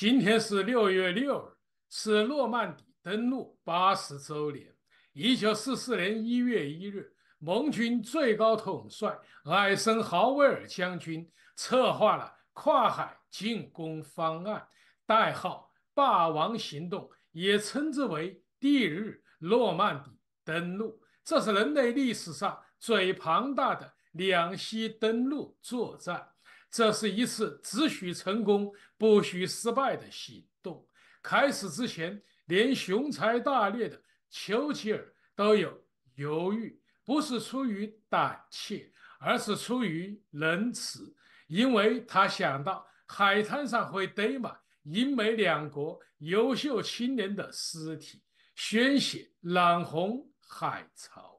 今天是六月六日，是诺曼底登陆八十周年。一九四四年一月一日，盟军最高统帅艾森豪威尔将军策划了跨海进攻方案，代号“霸王行动”，也称之为“第日诺曼底登陆”。这是人类历史上最庞大的两栖登陆作战。这是一次只许成功不许失败的行动。开始之前，连雄才大略的丘吉尔都有犹豫，不是出于胆怯，而是出于仁慈，因为他想到海滩上会堆满英美两国优秀青年的尸体，鲜血染红海潮。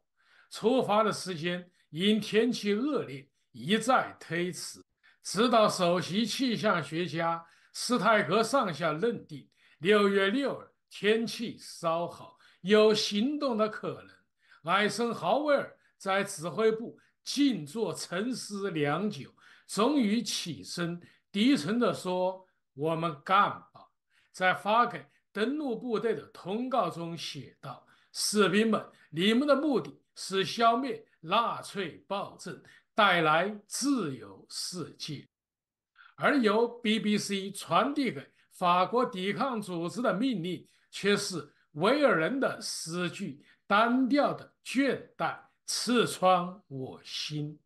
出发的时间因天气恶劣一再推迟。直到首席气象学家斯泰格上校认定，六月六日天气稍好，有行动的可能。艾森豪威尔在指挥部静坐沉思良久，终于起身，低沉地说：“我们干吧。”在发给登陆部队的通告中写道：“士兵们，你们的目的是消灭纳粹暴政。”带来自由世界，而由 BBC 传递给法国抵抗组织的命令却是维尔人的诗句：“单调的倦怠刺穿我心。”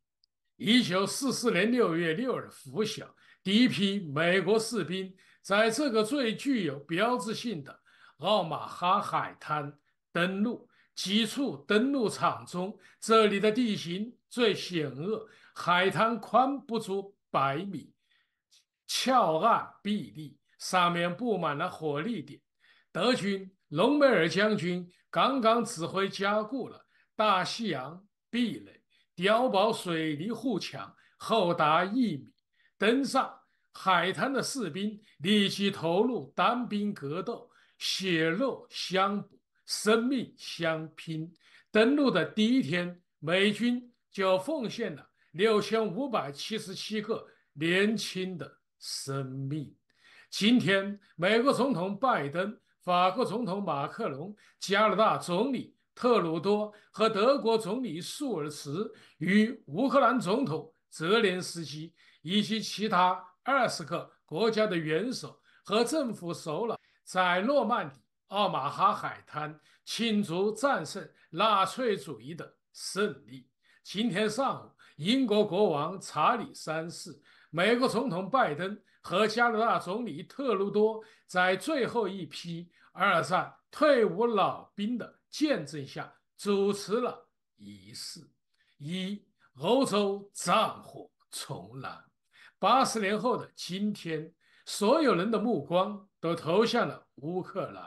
一九四四年六月六日拂晓，第一批美国士兵在这个最具有标志性的奥马哈海滩登陆。几处登陆场中，这里的地形。最险恶海滩宽不足百米，峭岸壁立，上面布满了火力点。德军隆美尔将军刚刚指挥加固了大西洋壁垒碉堡水泥护墙，厚达一米。登上海滩的士兵立即投入单兵格斗，血肉相，生命相拼。登陆的第一天，美军。就奉献了六千五百七十七个年轻的生命。今天，美国总统拜登、法国总统马克龙、加拿大总理特鲁多和德国总理舒尔茨与乌克兰总统泽连斯基以及其他二十个国家的元首和政府首脑，在诺曼底奥马哈海滩庆祝战胜纳粹主义的胜利。今天上午，英国国王查理三世、美国总统拜登和加拿大总理特鲁多在最后一批二战退伍老兵的见证下主持了仪式。一欧洲战火重燃，八十年后的今天，所有人的目光都投向了乌克兰。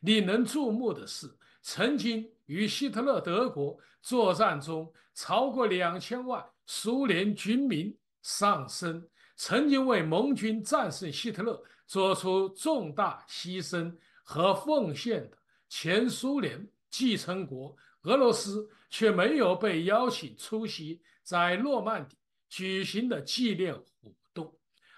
你能注目的是，曾经与希特勒德国作战中，超过两千万苏联军民丧生。曾经为盟军战胜希特勒做出重大牺牲和奉献的前苏联继承国俄罗斯，却没有被邀请出席在诺曼底举行的纪念活动。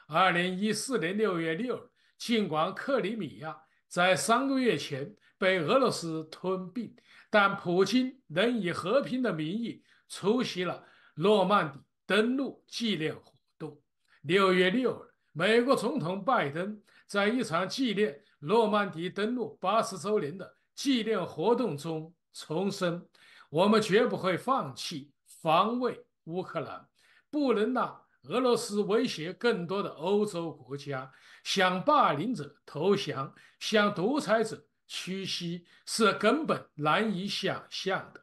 二零一四年六月六日，尽管克里米亚在三个月前。被俄罗斯吞并，但普京仍以和平的名义出席了诺曼底登陆纪念活动。六月六日，美国总统拜登在一场纪念诺曼底登陆八十周年的纪念活动中重申：“我们绝不会放弃防卫乌克兰，不能让俄罗斯威胁更多的欧洲国家，向霸凌者投降，向独裁者。”屈膝是根本难以想象的。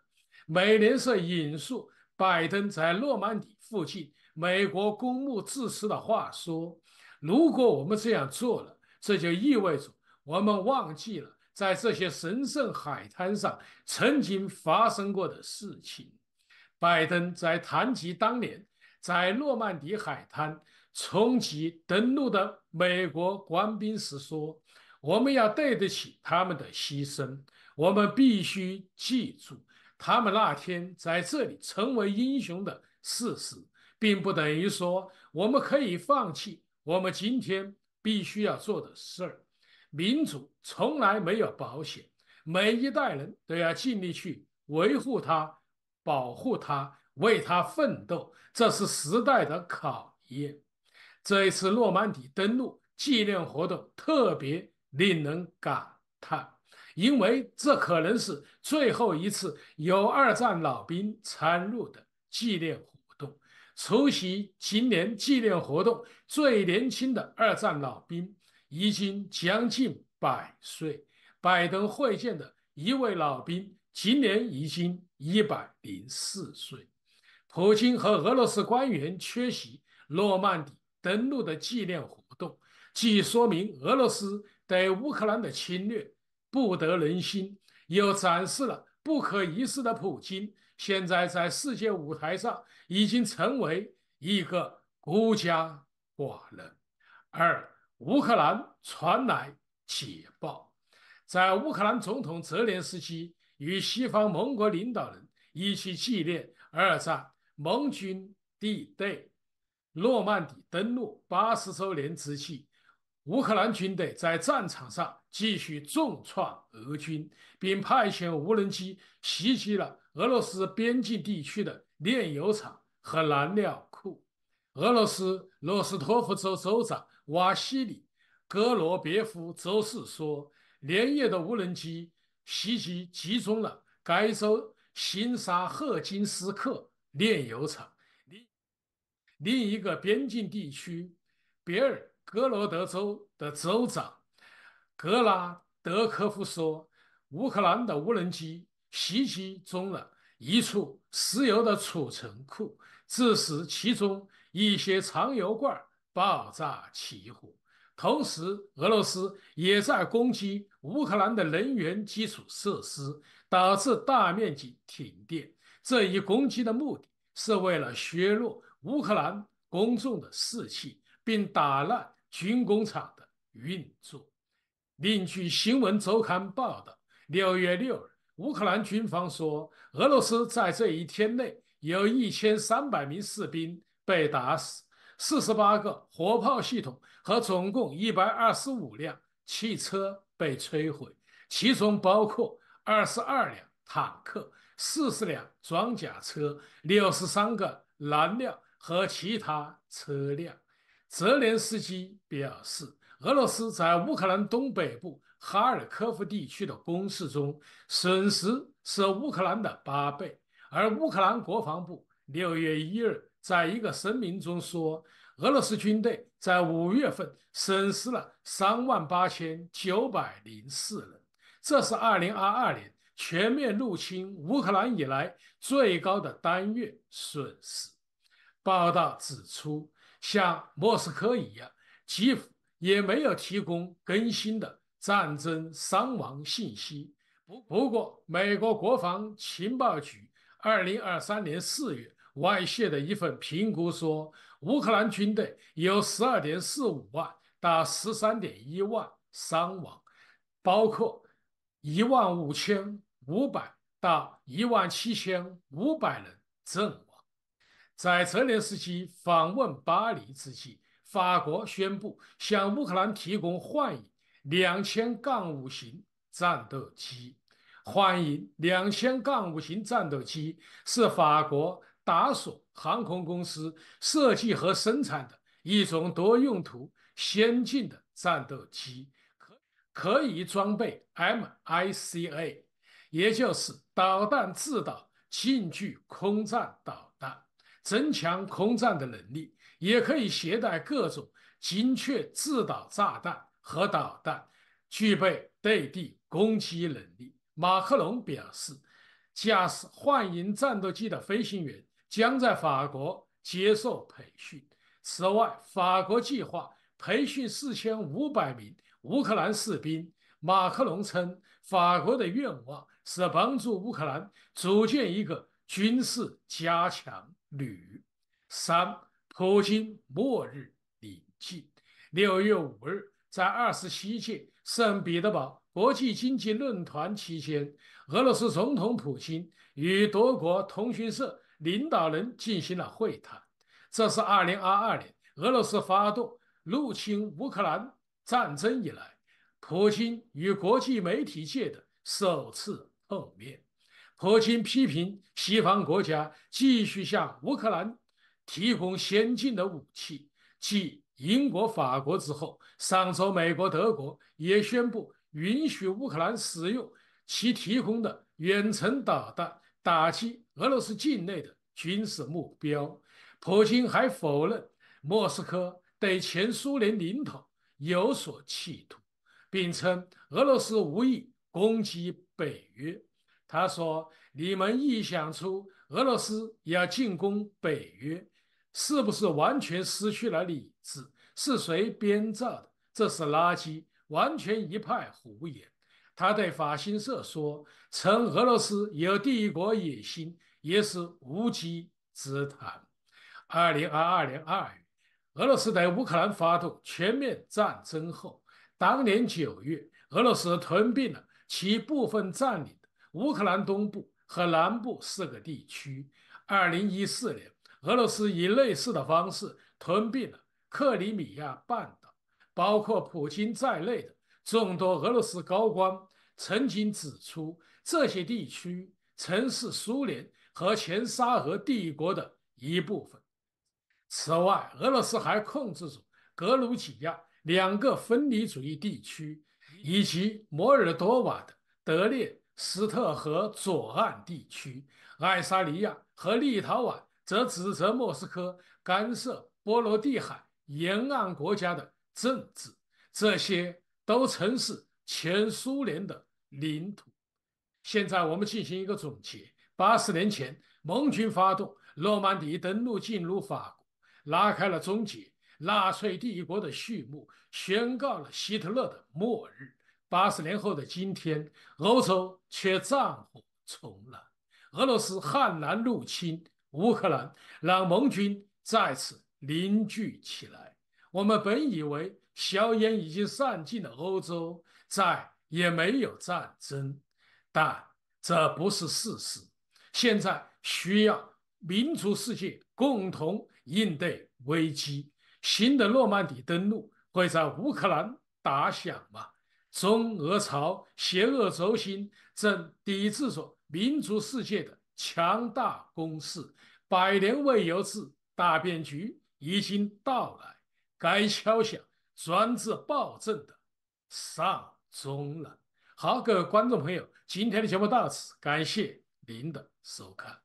美联社引述拜登在诺曼底附近美国公墓致辞的话说：“如果我们这样做了，这就意味着我们忘记了在这些神圣海滩上曾经发生过的事情。”拜登在谈及当年在诺曼底海滩冲击登陆的美国官兵时说。我们要对得起他们的牺牲，我们必须记住他们那天在这里成为英雄的事实，并不等于说我们可以放弃我们今天必须要做的事儿。民主从来没有保险，每一代人都要尽力去维护它、保护它、为它奋斗。这是时代的考验。这一次诺曼底登陆纪念活动特别。令人感叹，因为这可能是最后一次有二战老兵参入的纪念活动。出席今年纪念活动最年轻的二战老兵已经将近百岁。拜登会见的一位老兵今年已经一百零四岁。普京和俄罗斯官员缺席诺曼底登陆的纪念活动，既说明俄罗斯。对乌克兰的侵略不得人心，又展示了不可一世的普京。现在在世界舞台上已经成为一个孤家寡人。二，乌克兰传来捷报，在乌克兰总统泽连斯基与西方盟国领导人一起纪念二战盟军地对诺曼底登陆八十周年之际。乌克兰军队在战场上继续重创俄军，并派遣无人机袭击了俄罗斯边境地区的炼油厂和燃料库。俄罗斯罗斯托夫州州长瓦西里·戈罗别夫周四说，连夜的无人机袭击集中了该州新沙赫金斯克炼油厂，另另一个边境地区别尔。格罗德州的州长格拉德科夫说：“乌克兰的无人机袭击中了一处石油的储存库，致使其中一些长油罐爆炸起火。同时，俄罗斯也在攻击乌克兰的能源基础设施，导致大面积停电。这一攻击的目的是为了削弱乌克兰公众的士气。”并打乱军工厂的运作。另据《新闻周刊》报道，六月六日，乌克兰军方说，俄罗斯在这一天内有一千三百名士兵被打死，四十八个火炮系统和总共一百二十五辆汽车被摧毁，其中包括二十二辆坦克、四十辆装甲车、六十三个燃料和其他车辆。泽连斯基表示，俄罗斯在乌克兰东北部哈尔科夫地区的攻势中损失是乌克兰的八倍。而乌克兰国防部六月一日在一个声明中说，俄罗斯军队在五月份损失了三万八千九百零四人，这是二零二二年全面入侵乌克兰以来最高的单月损失。报道指出。像莫斯科一样，基辅也没有提供更新的战争伤亡信息。不不过，美国国防情报局二零二三年四月外泄的一份评估说，乌克兰军队有十二点四五万到十三点一万伤亡，包括一万五千五百到一万七千五百人阵亡。在成年时期访问巴黎之际，法国宣布向乌克兰提供幻影两千杠五型战斗机。幻影两千杠五型战斗机是法国达索航空公司设计和生产的一种多用途先进的战斗机，可以装备 MICA，也就是导弹制导近距空战导。增强空战的能力，也可以携带各种精确制导炸弹和导弹，具备对地攻击能力。马克龙表示，驾驶幻影战斗机的飞行员将在法国接受培训。此外，法国计划培训四千五百名乌克兰士兵。马克龙称，法国的愿望是帮助乌克兰组建一个军事加强。旅。三。普京末日临近。六月五日，在二十七届圣彼得堡国际经济论坛期间，俄罗斯总统普京与德国通讯社领导人进行了会谈。这是二零二二年俄罗斯发动入侵乌克兰战争以来，普京与国际媒体界的首次碰面。普京批评西方国家继续向乌克兰提供先进的武器，继英国、法国之后，上周美国、德国也宣布允许乌克兰使用其提供的远程导弹打击俄罗斯境内的军事目标。普京还否认莫斯科对前苏联领土有所企图，并称俄罗斯无意攻击北约。他说：“你们臆想出俄罗斯要进攻北约，是不是完全失去了理智？是谁编造的？这是垃圾，完全一派胡言。”他对法新社说：“称俄罗斯有帝国野心也是无稽之谈。”二零二二年二月，俄罗斯在乌克兰发动全面战争后，当年九月，俄罗斯吞并了其部分占领。乌克兰东部和南部四个地区。二零一四年，俄罗斯以类似的方式吞并了克里米亚半岛。包括普京在内的众多俄罗斯高官曾经指出，这些地区曾是苏联和前沙俄帝国的一部分。此外，俄罗斯还控制着格鲁吉亚两个分离主义地区，以及摩尔多瓦的德列。斯特河左岸地区，爱沙尼亚和立陶宛则指责莫斯科干涉波罗的海沿岸国家的政治。这些都曾是前苏联的领土。现在我们进行一个总结：八十年前，盟军发动诺曼底登陆，进入法国，拉开了终结纳粹帝国的序幕，宣告了希特勒的末日。八十年后的今天，欧洲却战火重燃，俄罗斯悍然入侵乌克兰，让盟军再次凝聚起来。我们本以为硝烟已经散尽的欧洲，再也没有战争，但这不是事实。现在需要民族世界共同应对危机。新的诺曼底登陆会在乌克兰打响吗？中俄朝邪恶轴心正抵制着民族世界的强大攻势，百年未有之大变局已经到来，该敲响专制暴政的丧钟了。好，各位观众朋友，今天的节目到此，感谢您的收看。